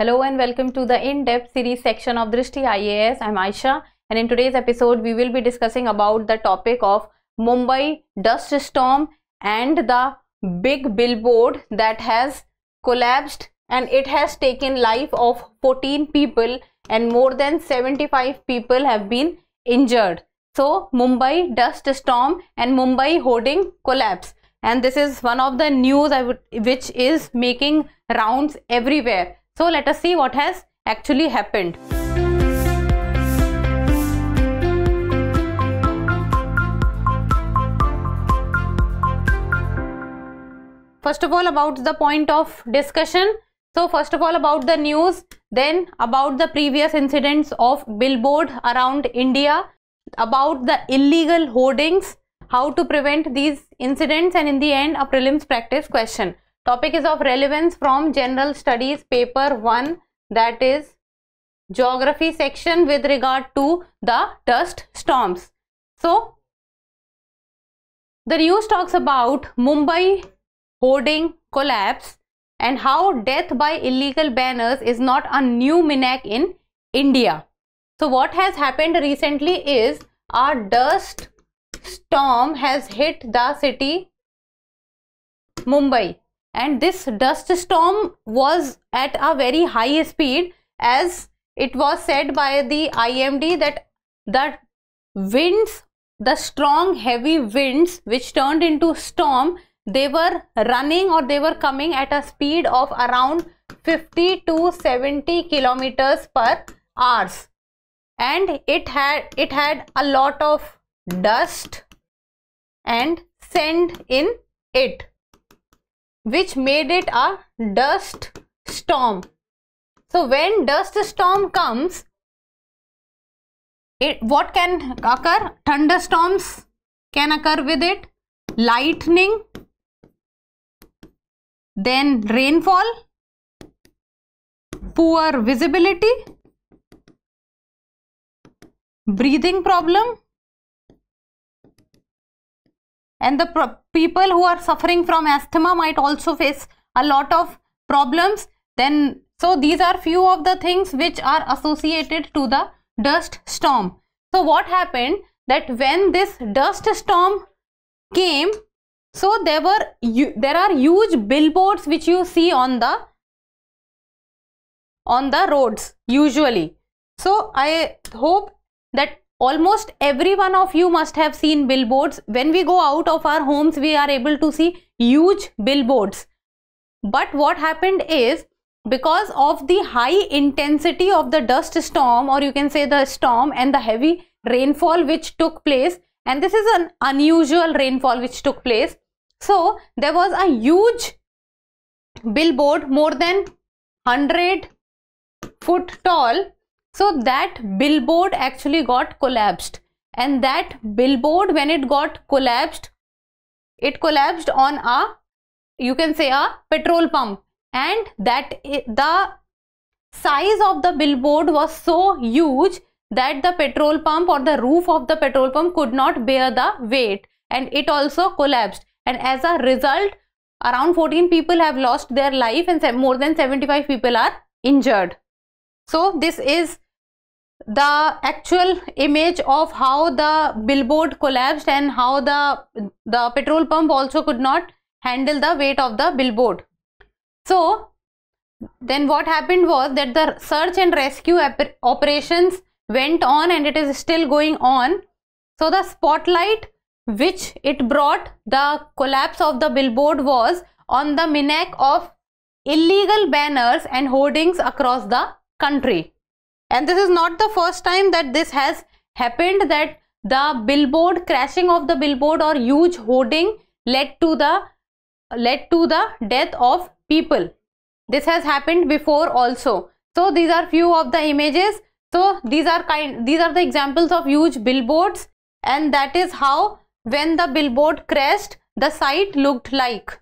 Hello and welcome to the in-depth series section of Drishti IAS. I'm Aisha and in today's episode we will be discussing about the topic of Mumbai dust storm and the big billboard that has collapsed and it has taken life of 14 people and more than 75 people have been injured. So Mumbai dust storm and Mumbai hoarding collapse and this is one of the news would, which is making rounds everywhere so let us see what has actually happened. First of all about the point of discussion. So first of all about the news, then about the previous incidents of billboard around India, about the illegal hoardings, how to prevent these incidents and in the end a prelims practice question. Topic is of relevance from General Studies paper 1 that is Geography section with regard to the dust storms. So, the news talks about Mumbai hoarding collapse and how death by illegal banners is not a new menace in India. So what has happened recently is a dust storm has hit the city Mumbai and this dust storm was at a very high speed as it was said by the IMD that the winds, the strong heavy winds which turned into storm, they were running or they were coming at a speed of around 50 to 70 kilometers per hours and it had it had a lot of dust and sand in it which made it a dust storm. So when dust storm comes, it, what can occur? Thunderstorms can occur with it, lightning, then rainfall, poor visibility, breathing problem, and the people who are suffering from asthma might also face a lot of problems then so these are few of the things which are associated to the dust storm so what happened that when this dust storm came so there were there are huge billboards which you see on the on the roads usually so i hope that Almost every one of you must have seen billboards. When we go out of our homes, we are able to see huge billboards. But what happened is because of the high intensity of the dust storm or you can say the storm and the heavy rainfall which took place and this is an unusual rainfall which took place. So there was a huge billboard more than 100 foot tall so that billboard actually got collapsed and that billboard when it got collapsed, it collapsed on a, you can say a petrol pump and that the size of the billboard was so huge that the petrol pump or the roof of the petrol pump could not bear the weight and it also collapsed and as a result around 14 people have lost their life and more than 75 people are injured. So this is the actual image of how the billboard collapsed and how the, the petrol pump also could not handle the weight of the billboard. So then what happened was that the search and rescue operations went on and it is still going on. So the spotlight which it brought the collapse of the billboard was on the minac of illegal banners and hoardings across the country. And this is not the first time that this has happened that the billboard crashing of the billboard or huge hoarding led to the led to the death of people. This has happened before also. So these are few of the images. So these are kind these are the examples of huge billboards and that is how when the billboard crashed the site looked like.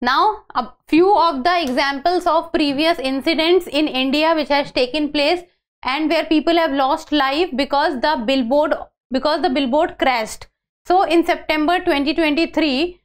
Now, a few of the examples of previous incidents in India which has taken place and where people have lost life because the billboard because the billboard crashed. So, in September 2023,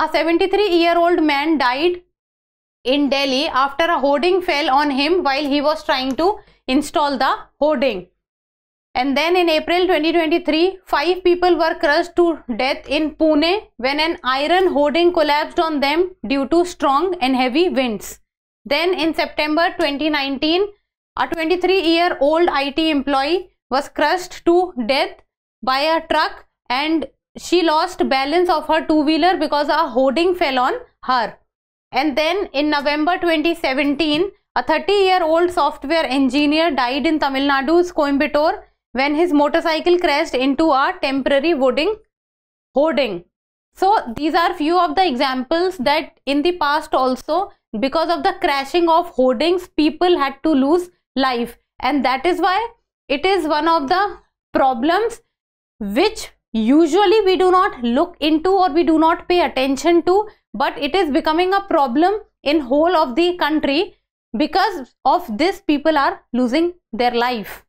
a 73-year-old man died in Delhi after a hoarding fell on him while he was trying to install the hoarding. And then in April 2023, five people were crushed to death in Pune when an iron hoarding collapsed on them due to strong and heavy winds. Then in September 2019, a 23-year-old IT employee was crushed to death by a truck and she lost balance of her two-wheeler because a hoarding fell on her. And then in November 2017, a 30-year-old software engineer died in Tamil Nadu's Coimbatore when his motorcycle crashed into a temporary wooden hoarding. So these are few of the examples that in the past also because of the crashing of hoardings people had to lose life and that is why it is one of the problems which usually we do not look into or we do not pay attention to but it is becoming a problem in whole of the country because of this people are losing their life.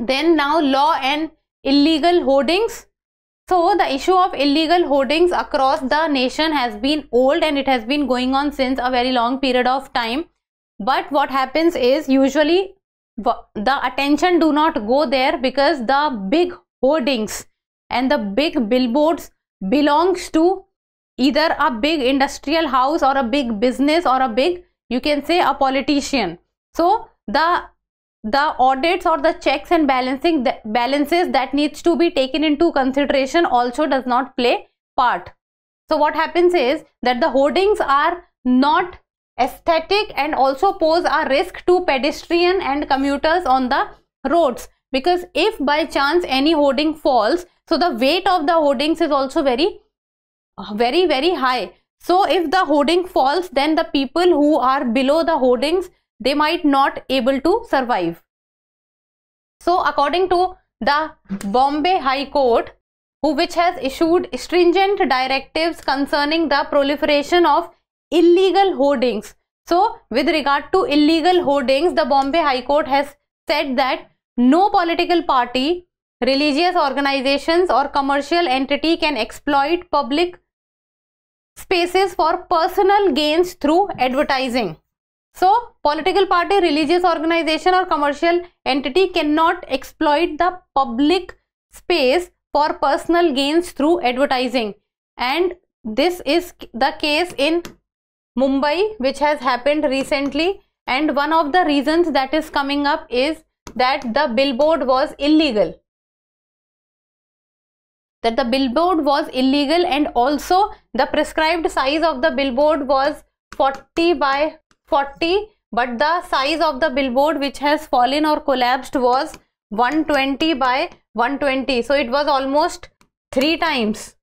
Then now law and illegal hoardings. So the issue of illegal hoardings across the nation has been old and it has been going on since a very long period of time. But what happens is usually the attention do not go there because the big hoardings and the big billboards belongs to either a big industrial house or a big business or a big you can say a politician. So the the audits or the checks and balancing the balances that needs to be taken into consideration also does not play part so what happens is that the hoardings are not aesthetic and also pose a risk to pedestrian and commuters on the roads because if by chance any hoarding falls so the weight of the hoardings is also very very very high so if the hoarding falls then the people who are below the hoardings they might not able to survive. So according to the Bombay High Court, who which has issued stringent directives concerning the proliferation of illegal hoardings. So with regard to illegal hoardings, the Bombay High Court has said that no political party, religious organizations or commercial entity can exploit public spaces for personal gains through advertising. So, political party, religious organization or commercial entity cannot exploit the public space for personal gains through advertising. And this is the case in Mumbai which has happened recently. And one of the reasons that is coming up is that the billboard was illegal. That the billboard was illegal and also the prescribed size of the billboard was 40 by 40 but the size of the billboard which has fallen or collapsed was 120 by 120 so it was almost three times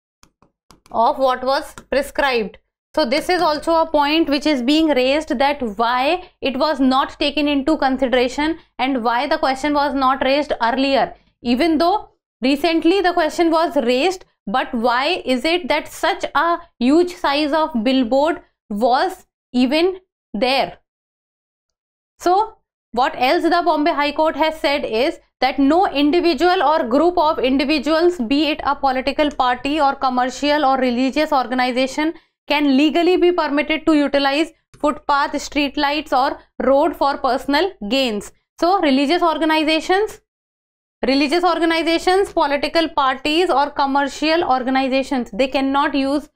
of what was prescribed so this is also a point which is being raised that why it was not taken into consideration and why the question was not raised earlier. Even though recently the question was raised, but why is it that such a huge size of billboard was even there. So, what else the Bombay High Court has said is that no individual or group of individuals, be it a political party or commercial or religious organization, can legally be permitted to utilize footpath, street lights or road for personal gains. So, religious organizations, religious organizations, political parties or commercial organizations, they cannot use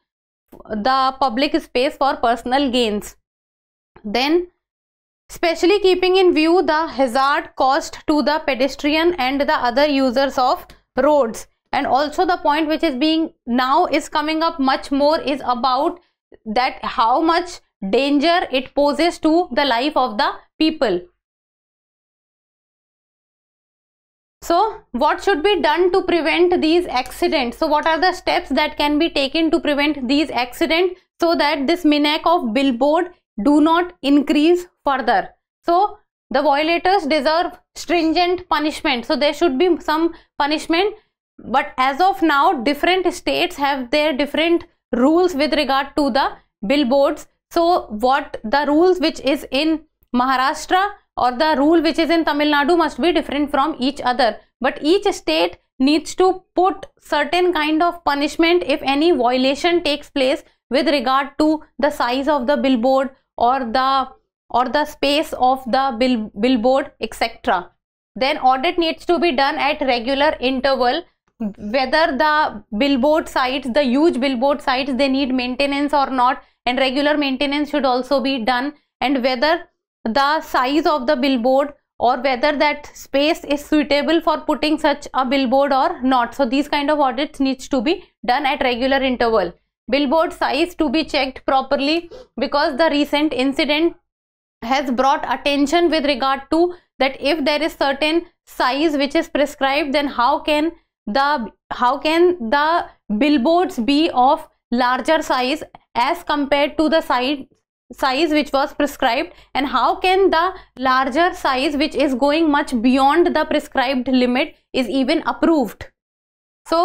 the public space for personal gains. Then, specially keeping in view the hazard caused to the pedestrian and the other users of roads. And also the point which is being now is coming up much more is about that how much danger it poses to the life of the people. So, what should be done to prevent these accidents? So, what are the steps that can be taken to prevent these accidents so that this minac of billboard do not increase further. So the violators deserve stringent punishment. So there should be some punishment. But as of now, different states have their different rules with regard to the billboards. So what the rules which is in Maharashtra or the rule which is in Tamil Nadu must be different from each other. But each state needs to put certain kind of punishment if any violation takes place with regard to the size of the billboard or the or the space of the bill, billboard etc then audit needs to be done at regular interval whether the billboard sites the huge billboard sites they need maintenance or not and regular maintenance should also be done and whether the size of the billboard or whether that space is suitable for putting such a billboard or not so these kind of audits needs to be done at regular interval billboard size to be checked properly because the recent incident has brought attention with regard to that if there is certain size which is prescribed then how can the how can the billboards be of larger size as compared to the size size which was prescribed and how can the larger size which is going much beyond the prescribed limit is even approved so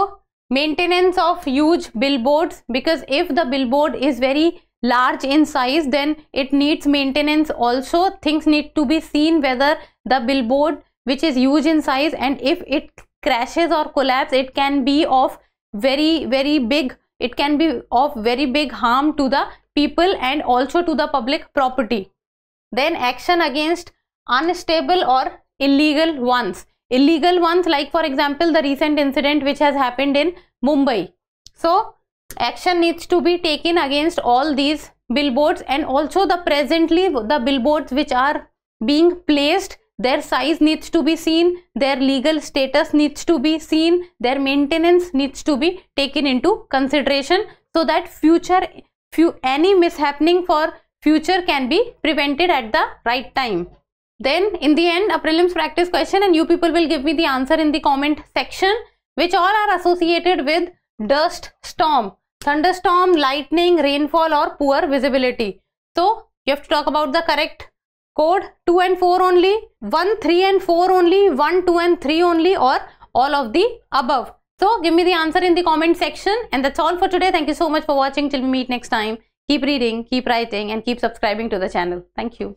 Maintenance of huge billboards because if the billboard is very large in size then it needs maintenance also. Things need to be seen whether the billboard which is huge in size and if it crashes or collapse it can be of very very big it can be of very big harm to the people and also to the public property. Then action against unstable or illegal ones illegal ones like for example the recent incident which has happened in Mumbai. So action needs to be taken against all these billboards and also the presently the billboards which are being placed their size needs to be seen their legal status needs to be seen their maintenance needs to be taken into consideration so that future few any mishappening for future can be prevented at the right time then in the end a prelims practice question and you people will give me the answer in the comment section which all are associated with dust storm, thunderstorm, lightning, rainfall or poor visibility. So you have to talk about the correct code 2 and 4 only, 1, 3 and 4 only, 1, 2 and 3 only or all of the above. So give me the answer in the comment section and that's all for today. Thank you so much for watching. Till we meet next time. Keep reading, keep writing and keep subscribing to the channel. Thank you.